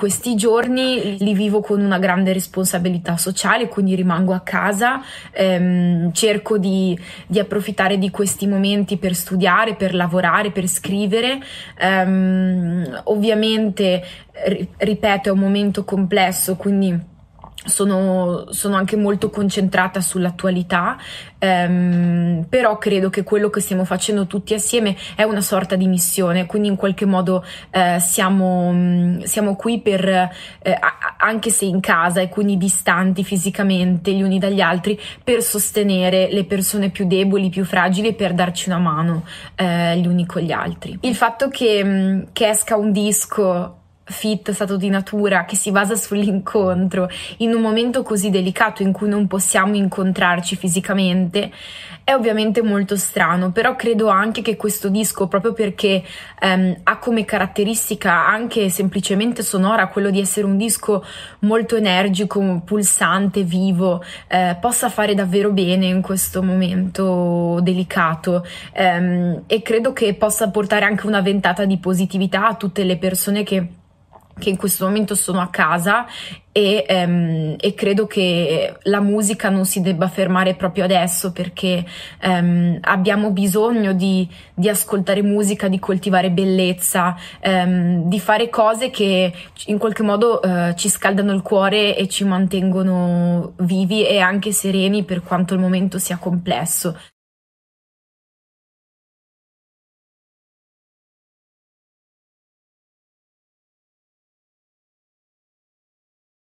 Questi giorni li vivo con una grande responsabilità sociale, quindi rimango a casa, ehm, cerco di, di, approfittare di questi momenti per studiare, per lavorare, per scrivere. Ehm, ovviamente, ripeto, è un momento complesso, quindi sono, sono, anche molto concentrata sull'attualità, ehm, però credo che quello che stiamo facendo tutti assieme è una sorta di missione, quindi in qualche modo eh, siamo, mm, siamo, qui per, eh, anche se in casa e quindi distanti fisicamente gli uni dagli altri, per sostenere le persone più deboli, più fragili e per darci una mano eh, gli uni con gli altri. Il fatto che, mm, che esca un disco fit, stato di natura, che si basa sull'incontro, in un momento così delicato in cui non possiamo incontrarci fisicamente, è ovviamente molto strano, però credo anche che questo disco, proprio perché ehm, ha come caratteristica anche semplicemente sonora quello di essere un disco molto energico, pulsante, vivo, eh, possa fare davvero bene in questo momento delicato ehm, e credo che possa portare anche una ventata di positività a tutte le persone che che in questo momento sono a casa e, um, e, credo che la musica non si debba fermare proprio adesso perché um, abbiamo bisogno di, di, ascoltare musica, di coltivare bellezza, um, di fare cose che in qualche modo uh, ci scaldano il cuore e ci mantengono vivi e anche sereni per quanto il momento sia complesso.